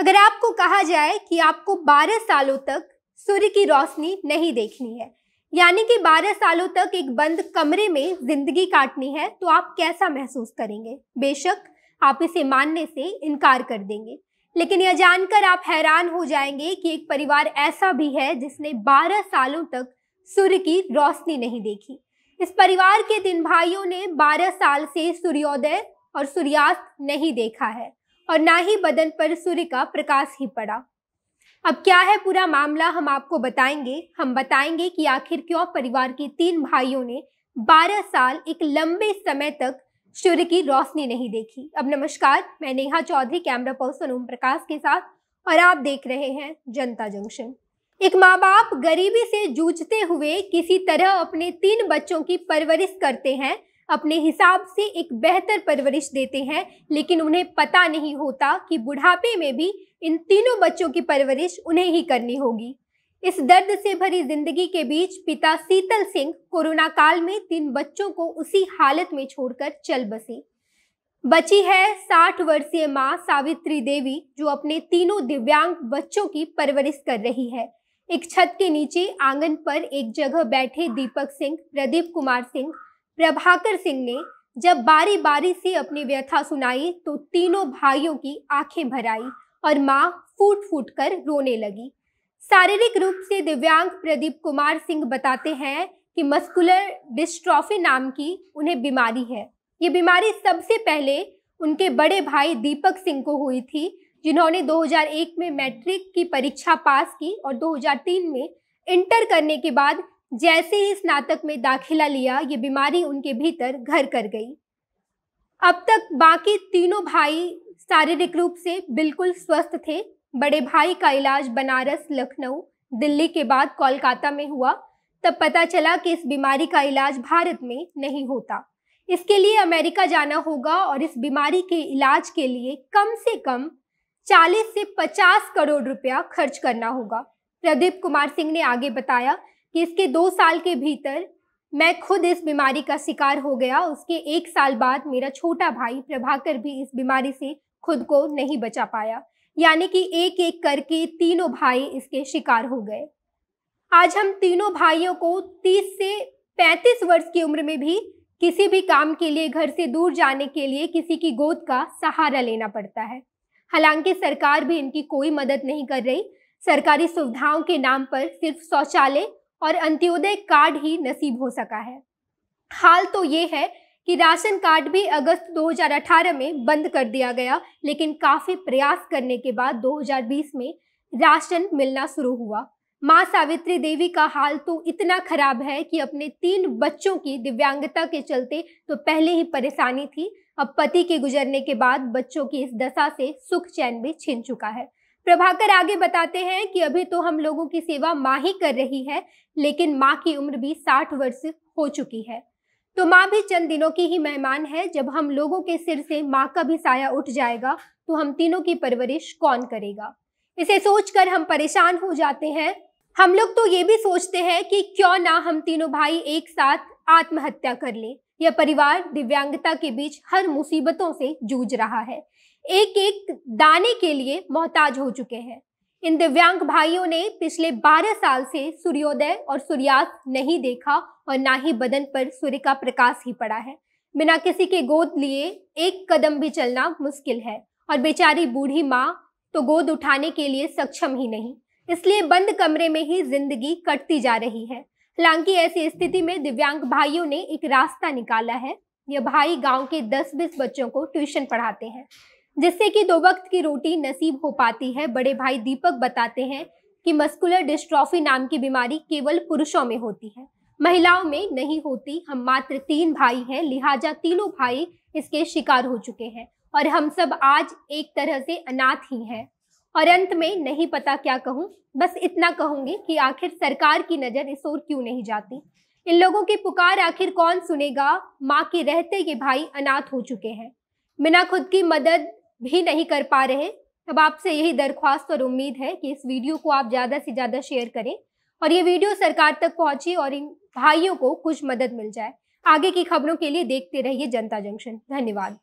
अगर आपको कहा जाए कि आपको 12 सालों तक सूर्य की रोशनी नहीं देखनी है यानी कि 12 सालों तक एक बंद कमरे में जिंदगी काटनी है तो आप कैसा महसूस करेंगे बेशक आप इसे मानने से इनकार कर देंगे लेकिन यह जानकर आप हैरान हो जाएंगे कि एक परिवार ऐसा भी है जिसने 12 सालों तक सूर्य की रोशनी नहीं देखी इस परिवार के तीन भाइयों ने 12 साल से सूर्योदय और सूर्यास्त नहीं देखा है और ना ही बदन पर सूर्य का प्रकाश ही पड़ा अब क्या है पूरा मामला हम आपको बताएंगे हम बताएंगे कि आखिर क्यों परिवार के तीन भाइयों ने 12 साल एक लंबे समय तक सूर्य की रोशनी नहीं देखी अब नमस्कार मैं नेहा चौधरी कैमरा पर्सन ओम प्रकाश के साथ और आप देख रहे हैं जनता जंक्शन एक माँ बाप गरीबी से जूझते हुए किसी तरह अपने तीन बच्चों की परवरिश करते हैं अपने हिसाब से एक बेहतर परवरिश देते हैं लेकिन उन्हें पता नहीं होता कि बुढ़ापे में भी इन तीनों बच्चों की परवरिश उन्हें ही करनी होगी इस दर्द से भरी जिंदगी के बीच पिता शीतल सिंह कोरोना काल में तीन बच्चों को उसी हालत में छोड़कर चल बसे बची है साठ वर्षीय माँ सावित्री देवी जो अपने तीनों दिव्यांग बच्चों की परवरिश कर रही है एक छत के नीचे आंगन पर एक जगह बैठे दीपक सिंह प्रदीप कुमार सिंह प्रभाकर सिंह ने जब बारी बारी से अपनी व्यथा सुनाई तो तीनों भाइयों की आंखें भर आई और माँ फूट फूट कर रोने लगी शारीरिक रूप से दिव्यांग प्रदीप कुमार सिंह बताते हैं कि मस्कुलर डिस्ट्रॉफी नाम की उन्हें बीमारी है ये बीमारी सबसे पहले उनके बड़े भाई दीपक सिंह को हुई थी जिन्होंने 2001 में मैट्रिक की परीक्षा पास की और 2003 में इंटर करने के बाद जैसे ही स्नातक में दाखिला लिया ये बीमारी उनके भीतर घर कर गई अब तक बाकी तीनों भाई शारीरिक रूप से बिल्कुल स्वस्थ थे बड़े भाई का इलाज बनारस लखनऊ दिल्ली के बाद कोलकाता में हुआ तब पता चला कि इस बीमारी का इलाज भारत में नहीं होता इसके लिए अमेरिका जाना होगा और इस बीमारी के इलाज के लिए कम से कम 40 से 50 करोड़ रुपया खर्च करना होगा प्रदीप कुमार सिंह ने आगे बताया कि इसके दो साल के भीतर मैं खुद इस बीमारी का शिकार हो गया उसके एक साल बाद मेरा छोटा भाई प्रभाकर भी इस बीमारी से खुद को नहीं बचा पाया यानी कि एक एक करके तीनों भाई इसके शिकार हो गए आज हम तीनों भाइयों को 30 से 35 वर्ष की उम्र में भी किसी भी काम के लिए घर से दूर जाने के लिए किसी की गोद का सहारा लेना पड़ता है हालांकि सरकार भी इनकी कोई मदद नहीं कर रही सरकारी सुविधाओं के नाम पर सिर्फ शौचालय और अंत्योदय कार्ड ही नसीब हो सका है हाल तो ये है कि राशन कार्ड भी अगस्त 2018 में बंद कर दिया गया लेकिन काफी प्रयास करने के बाद 2020 में राशन मिलना शुरू हुआ माँ सावित्री देवी का हाल तो इतना खराब है कि अपने तीन बच्चों की दिव्यांगता के चलते तो पहले ही परेशानी थी अब पति के गुजरने के बाद बच्चों की इस दशा से सुख चैन भी छिन चुका है प्रभाकर आगे बताते हैं कि अभी तो हम लोगों की सेवा माँ ही कर रही है लेकिन माँ की उम्र भी साठ वर्ष हो चुकी है तो माँ भी चंद दिनों की ही मेहमान है जब हम लोगों के सिर से माँ का भी साया उठ जाएगा तो हम तीनों की परवरिश कौन करेगा इसे सोचकर हम परेशान हो जाते हैं हम लोग तो ये भी सोचते हैं कि क्यों ना हम तीनों भाई एक साथ आत्महत्या कर ले यह परिवार दिव्यांगता के बीच हर मुसीबतों से जूझ रहा है एक एक दाने के लिए मोहताज हो चुके हैं इन दिव्यांग भाइयों ने पिछले 12 साल से सूर्योदय और सूर्यास्त नहीं देखा और ना ही बदन पर सूर्य का प्रकाश ही पड़ा है बिना किसी के गोद लिए एक कदम भी चलना मुश्किल है और बेचारी बूढ़ी माँ तो गोद उठाने के लिए सक्षम ही नहीं इसलिए बंद कमरे में ही जिंदगी कटती जा रही है हालांकि ऐसी स्थिति में दिव्यांग भाइयों ने एक रास्ता निकाला है यह भाई गांव के दस बीस बच्चों को ट्यूशन पढ़ाते हैं जिससे कि दो वक्त की रोटी नसीब हो पाती है बड़े भाई दीपक बताते हैं कि मस्कुलर डिस्ट्रॉफी नाम की बीमारी केवल पुरुषों में होती है महिलाओं में नहीं होती हम मात्र तीन भाई हैं लिहाजा तीनों भाई इसके शिकार हो चुके हैं और हम सब आज एक तरह से अनाथ ही हैं और अंत में नहीं पता क्या कहूँ बस इतना कहूँगी कि आखिर सरकार की नज़र इस ओर क्यों नहीं जाती इन लोगों की पुकार आखिर कौन सुनेगा माँ के रहते ये भाई अनाथ हो चुके हैं बिना खुद की मदद भी नहीं कर पा रहे अब आपसे यही दरख्वास्त और उम्मीद है कि इस वीडियो को आप ज़्यादा से ज़्यादा शेयर करें और ये वीडियो सरकार तक पहुंचे और इन भाइयों को कुछ मदद मिल जाए आगे की खबरों के लिए देखते रहिए जनता जंक्शन धन्यवाद